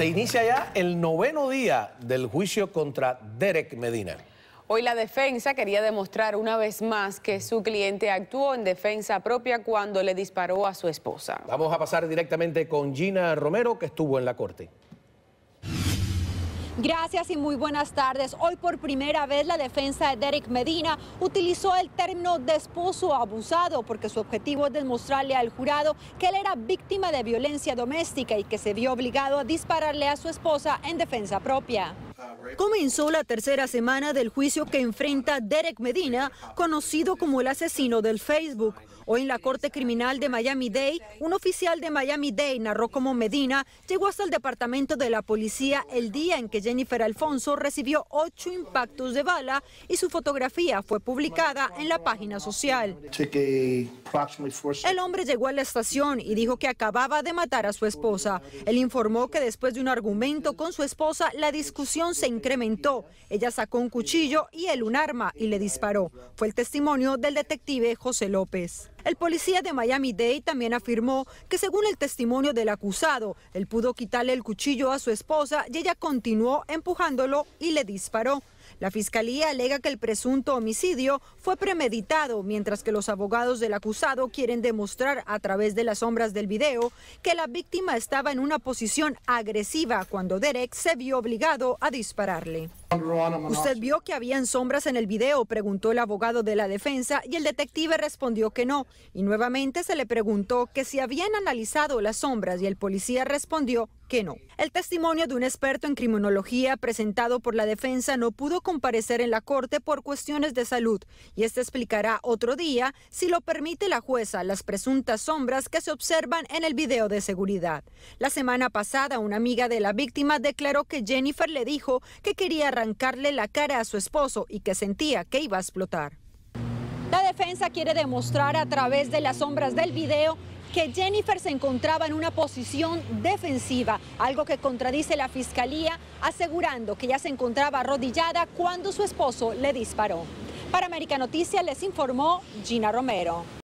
Se inicia ya el noveno día del juicio contra Derek Medina. Hoy la defensa quería demostrar una vez más que su cliente actuó en defensa propia cuando le disparó a su esposa. Vamos a pasar directamente con Gina Romero, que estuvo en la corte. Gracias y muy buenas tardes. Hoy por primera vez la defensa de Derek Medina utilizó el término de esposo abusado porque su objetivo es demostrarle al jurado que él era víctima de violencia doméstica y que se vio obligado a dispararle a su esposa en defensa propia comenzó la tercera semana del juicio que enfrenta Derek Medina, conocido como el asesino del Facebook. Hoy en la Corte Criminal de Miami-Dade, un oficial de Miami-Dade narró cómo Medina llegó hasta el departamento de la policía el día en que Jennifer Alfonso recibió ocho impactos de bala y su fotografía fue publicada en la página social. El hombre llegó a la estación y dijo que acababa de matar a su esposa. Él informó que después de un argumento con su esposa, la discusión se incrementó. Ella sacó un cuchillo y él un arma y le disparó. Fue el testimonio del detective José López. El policía de Miami-Dade también afirmó que según el testimonio del acusado, él pudo quitarle el cuchillo a su esposa y ella continuó empujándolo y le disparó. La fiscalía alega que el presunto homicidio fue premeditado, mientras que los abogados del acusado quieren demostrar a través de las sombras del video que la víctima estaba en una posición agresiva cuando Derek se vio obligado a dispararle. ¿Usted vio que habían sombras en el video? Preguntó el abogado de la defensa y el detective respondió que no. Y nuevamente se le preguntó que si habían analizado las sombras y el policía respondió el testimonio de un experto en criminología presentado por la defensa no pudo comparecer en la corte por cuestiones de salud y este explicará otro día, si lo permite la jueza, las presuntas sombras que se observan en el video de seguridad. La semana pasada, una amiga de la víctima declaró que Jennifer le dijo que quería arrancarle la cara a su esposo y que sentía que iba a explotar. La defensa quiere demostrar a través de las sombras del video que Jennifer se encontraba en una posición defensiva, algo que contradice la fiscalía asegurando que ya se encontraba arrodillada cuando su esposo le disparó. Para América Noticias les informó Gina Romero.